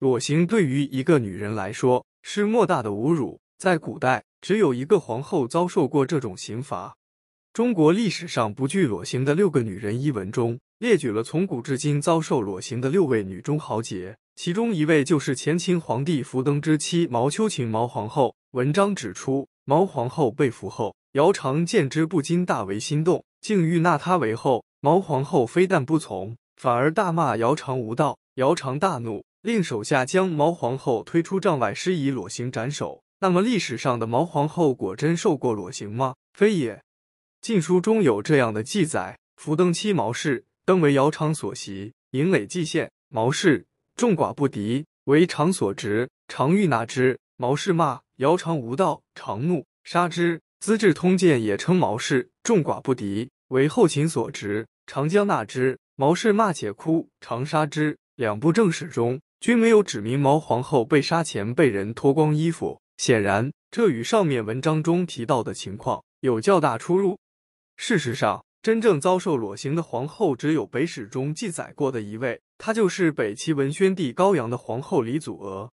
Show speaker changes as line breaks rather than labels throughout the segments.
裸刑对于一个女人来说是莫大的侮辱，在古代，只有一个皇后遭受过这种刑罚。中国历史上不惧裸刑的六个女人一文中列举了从古至今遭受裸刑的六位女中豪杰，其中一位就是前秦皇帝福登之妻毛秋琴毛皇后。文章指出，毛皇后被俘后，姚常见之不禁大为心动，竟欲纳她为后。毛皇后非但不从，反而大骂姚常无道。姚常大怒。令手下将毛皇后推出帐外，施以裸刑斩首。那么历史上的毛皇后果真受过裸刑吗？非也。《晋书》中有这样的记载：伏登妻毛氏，登为姚常所袭，引垒蓟县。毛氏众寡不敌，为常所执。常欲纳之，毛氏骂，姚常无道，常怒杀之。《资治通鉴》也称毛氏众寡不敌，为后秦所执，常将纳之，毛氏骂且哭，常杀之。两部正史中。均没有指明毛皇后被杀前被人脱光衣服，显然这与上面文章中提到的情况有较大出入。事实上，真正遭受裸刑的皇后只有北史中记载过的一位，她就是北齐文宣帝高阳的皇后李祖娥。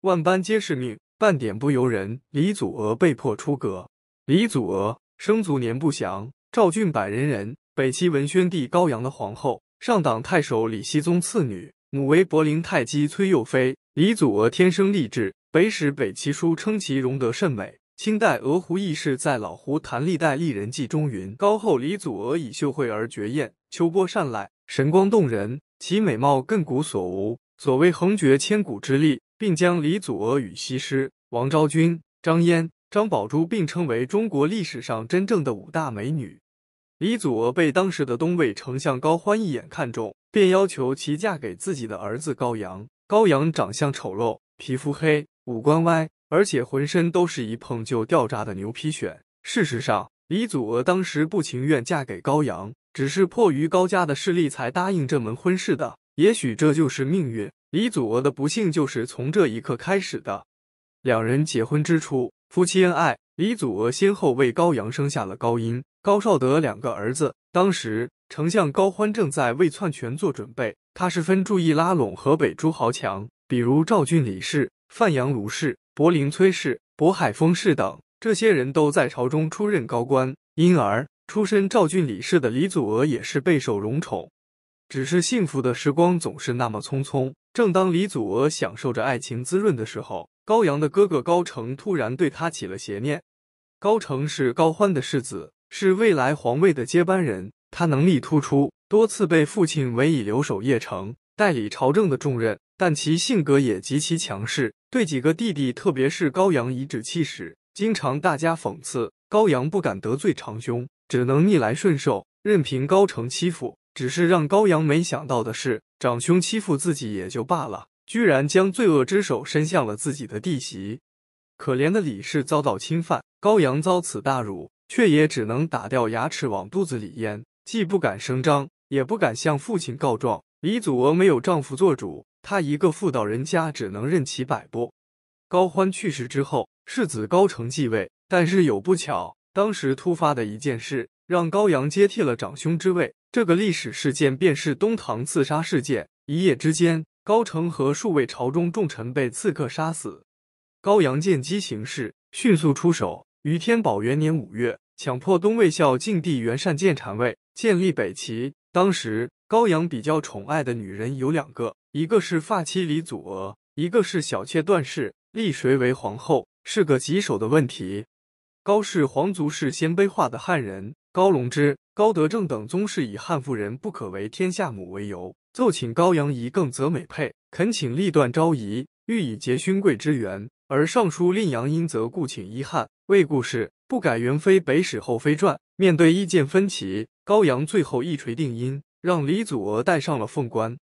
万般皆是命，半点不由人。李祖娥被迫出阁。李祖娥，生卒年不详，赵郡百人人，北齐文宣帝高阳的皇后，上党太守李熙宗次女。母为柏林太姬崔幼妃，李祖娥天生丽质，《北史北齐书》称其容德甚美。清代《鹅湖轶事》在《老胡潭历代丽人记》中云：“高后李祖娥以秀慧而绝艳，秋波善睐，神光动人，其美貌亘古所无，所谓横绝千古之力，并将李祖娥与西施、王昭君、张嫣、张宝珠并称为中国历史上真正的五大美女。”李祖娥被当时的东魏丞相高欢一眼看中。便要求其嫁给自己的儿子高阳。高阳长相丑陋，皮肤黑，五官歪，而且浑身都是一碰就掉渣的牛皮癣。事实上，李祖娥当时不情愿嫁给高阳，只是迫于高家的势力才答应这门婚事的。也许这就是命运。李祖娥的不幸就是从这一刻开始的。两人结婚之初，夫妻恩爱。李祖娥先后为高阳生下了高音、高少德两个儿子。当时。丞相高欢正在为篡权做准备，他十分注意拉拢河北诸豪强，比如赵俊李氏、范阳卢氏、柏林崔氏、渤海封氏等，这些人都在朝中出任高官，因而出身赵俊李氏的李祖娥也是备受荣宠。只是幸福的时光总是那么匆匆，正当李祖娥享受着爱情滋润的时候，高阳的哥哥高成突然对他起了邪念。高成是高欢的世子，是未来皇位的接班人。他能力突出，多次被父亲委以留守邺城、代理朝政的重任，但其性格也极其强势，对几个弟弟，特别是高阳，颐指气使，经常大家讽刺高阳不敢得罪长兄，只能逆来顺受，任凭高成欺负。只是让高阳没想到的是，长兄欺负自己也就罢了，居然将罪恶之手伸向了自己的弟媳。可怜的李氏遭到侵犯，高阳遭此大辱，却也只能打掉牙齿往肚子里咽。既不敢声张，也不敢向父亲告状。李祖娥没有丈夫做主，她一个妇道人家只能任其摆布。高欢去世之后，世子高成继位，但是有不巧，当时突发的一件事让高阳接替了长兄之位。这个历史事件便是东堂刺杀事件。一夜之间，高成和数位朝中重臣被刺客杀死。高阳见机行事，迅速出手。于天宝元年五月，强迫东魏孝静帝元善建禅位。建立北齐，当时高阳比较宠爱的女人有两个，一个是发妻李祖娥，一个是小妾段氏。立谁为皇后是个棘手的问题。高氏皇族是鲜卑化的汉人，高隆之、高德正等宗室以汉妇人不可为天下母为由，奏请高阳宜更择美配，恳请立段昭仪，欲以结勋贵之缘。而尚书令杨英则故请依汉为故事，不改原妃。《北史后妃传》面对意见分歧。高阳最后一锤定音，让李祖娥戴上了凤冠。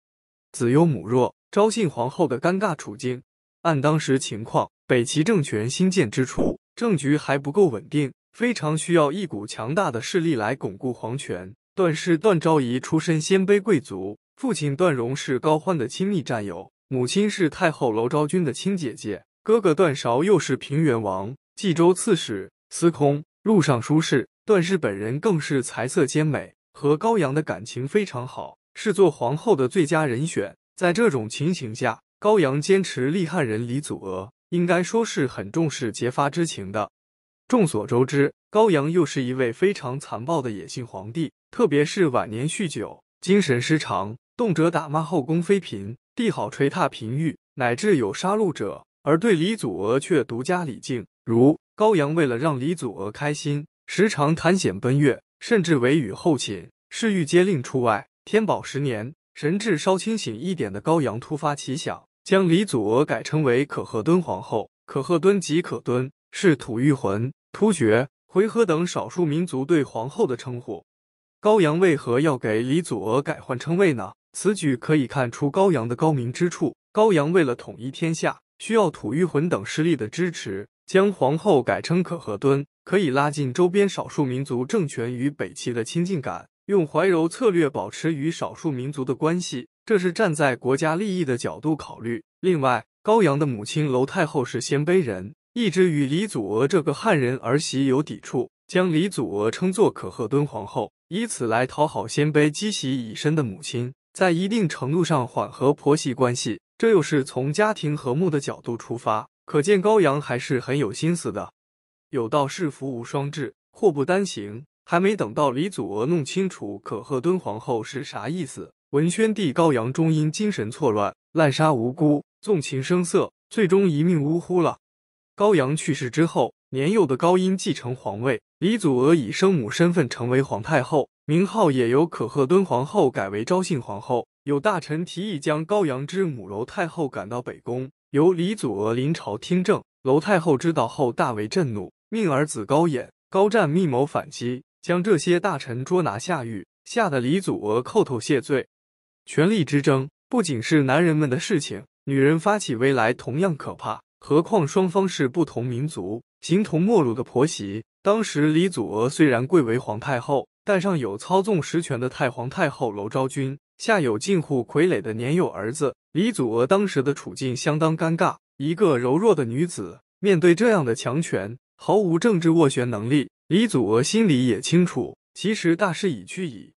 子优母弱，昭信皇后的尴尬处境。按当时情况，北齐政权新建之初，政局还不够稳定，非常需要一股强大的势力来巩固皇权。段氏，段昭仪出身鲜卑贵族，父亲段荣是高欢的亲密战友，母亲是太后娄昭君的亲姐姐，哥哥段韶又是平原王、冀州刺史、司空、录尚书事。段氏本人更是才色兼美，和高阳的感情非常好，是做皇后的最佳人选。在这种情形下，高阳坚持立汉人李祖娥，应该说是很重视结发之情的。众所周知，高阳又是一位非常残暴的野性皇帝，特别是晚年酗酒，精神失常，动辄打骂后宫妃嫔，帝好垂榻嫔遇，乃至有杀戮者，而对李祖娥却独家礼敬。如高阳为了让李祖娥开心。时常探险奔跃，甚至为与后寝，侍御皆令出外。天宝十年，神智稍清醒一点的高阳突发奇想，将李祖娥改称为可贺敦皇后。可贺敦即可敦，是吐御魂、突厥、回纥等少数民族对皇后的称呼。高阳为何要给李祖娥改换称谓呢？此举可以看出高阳的高明之处。高阳为了统一天下，需要吐御魂等势力的支持，将皇后改称可贺敦。可以拉近周边少数民族政权与北齐的亲近感，用怀柔策略保持与少数民族的关系，这是站在国家利益的角度考虑。另外，高阳的母亲娄太后是鲜卑人，一直与李祖娥这个汉人儿媳有抵触，将李祖娥称作可贺敦皇后，以此来讨好鲜卑积习已深的母亲，在一定程度上缓和婆媳关系，这又是从家庭和睦的角度出发。可见高阳还是很有心思的。有道是福无双至，祸不单行。还没等到李祖娥弄清楚可贺敦皇后是啥意思，文宣帝高阳终因精神错乱，滥杀无辜，纵情声色，最终一命呜呼了。高阳去世之后，年幼的高音继承皇位，李祖娥以生母身份成为皇太后，名号也由可贺敦皇后改为昭信皇后。有大臣提议将高阳之母娄太后赶到北宫，由李祖娥临朝听政。娄太后知道后大为震怒。命儿子高演、高湛密谋反击，将这些大臣捉拿下狱，吓得李祖娥叩头谢罪。权力之争不仅是男人们的事情，女人发起未来同样可怕。何况双方是不同民族、形同陌路的婆媳。当时李祖娥虽然贵为皇太后，但上有操纵实权的太皇太后娄昭君，下有近乎傀儡的年幼儿子。李祖娥当时的处境相当尴尬，一个柔弱的女子面对这样的强权。毫无政治斡旋能力，李祖娥心里也清楚，其实大势已去矣。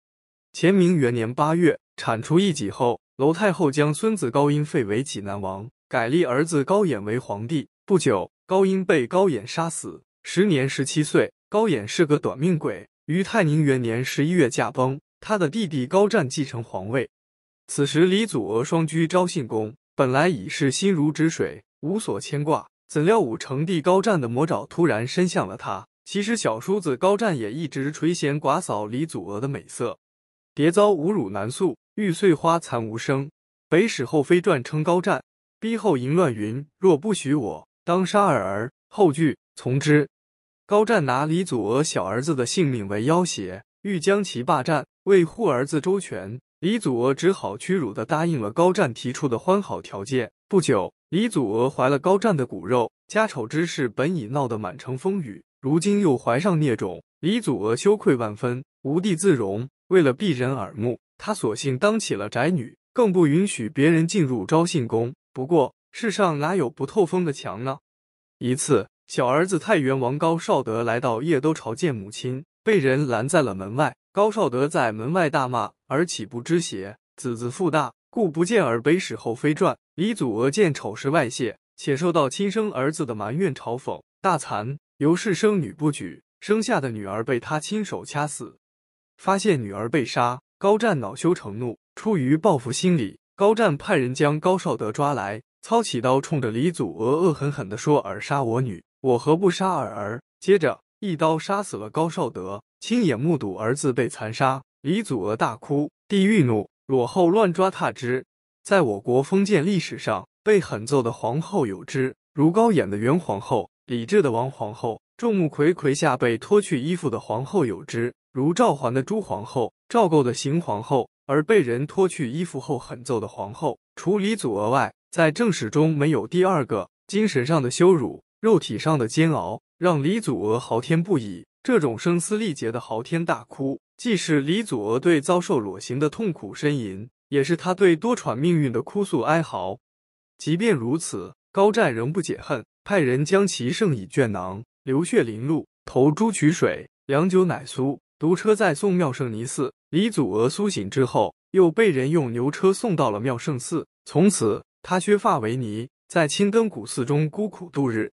乾明元年八月，铲除异己后，娄太后将孙子高殷废为济南王，改立儿子高演为皇帝。不久，高音被高演杀死，时年十七岁。高演是个短命鬼，于泰宁元年十一月驾崩，他的弟弟高湛继承皇位。此时，李祖娥双居昭信宫，本来已是心如止水，无所牵挂。怎料武成帝高湛的魔爪突然伸向了他。其实小叔子高湛也一直垂涎寡嫂李祖娥的美色。蝶遭侮辱难诉，玉碎花残无声。《北史后妃传》称高湛逼后淫乱云，若不许我，当杀尔儿。后句从之。高湛拿李祖娥小儿子的性命为要挟，欲将其霸占，为护儿子周全。李祖娥只好屈辱地答应了高湛提出的欢好条件。不久，李祖娥怀了高湛的骨肉，家丑之事本已闹得满城风雨，如今又怀上孽种，李祖娥羞愧万分，无地自容。为了避人耳目，她索性当起了宅女，更不允许别人进入昭信宫。不过，世上哪有不透风的墙呢？一次，小儿子太原王高绍德来到叶都朝见母亲，被人拦在了门外。高少德在门外大骂：“儿岂不知邪？子子腹大，故不见而卑使后妃传。”李祖娥见丑事外泄，且受到亲生儿子的埋怨嘲讽，大惭。尤氏生女不举，生下的女儿被他亲手掐死。发现女儿被杀，高湛恼羞成怒，出于报复心理，高湛派人将高少德抓来，操起刀，冲着李祖娥恶狠狠地说：“尔杀我女，我何不杀尔儿？”接着一刀杀死了高少德。亲眼目睹儿子被残杀，李祖娥大哭，帝欲怒，裸后乱抓踏之。在我国封建历史上，被狠揍的皇后有之，如高演的元皇后、李治的王皇后；众目睽睽下被脱去衣服的皇后有之，如赵桓的朱皇后、赵构的邢皇后。而被人脱去衣服后狠揍的皇后，除李祖娥外，在正史中没有第二个。精神上的羞辱，肉体上的煎熬，让李祖娥嚎天不已。这种声嘶力竭的嚎天大哭，既是李祖娥对遭受裸刑的痛苦呻吟，也是他对多舛命运的哭诉哀嚎。即便如此，高湛仍不解恨，派人将其盛以绢囊，流血淋露，投诸取水，良久乃苏。独车再送妙圣尼寺。李祖娥苏醒之后，又被人用牛车送到了妙圣寺。从此，他削发为尼，在青灯古寺中孤苦度日。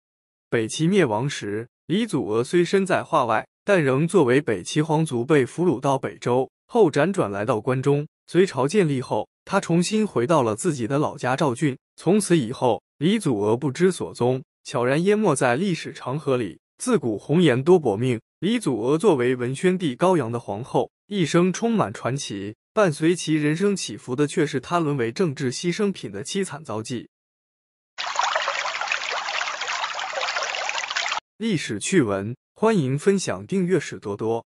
北齐灭亡时。李祖娥虽身在画外，但仍作为北齐皇族被俘虏到北周后，辗转来到关中。隋朝建立后，她重新回到了自己的老家赵郡。从此以后，李祖娥不知所踪，悄然淹没在历史长河里。自古红颜多薄命，李祖娥作为文宣帝高阳的皇后，一生充满传奇。伴随其人生起伏的，却是她沦为政治牺牲品的凄惨遭际。历史趣闻，欢迎分享，订阅，史多多。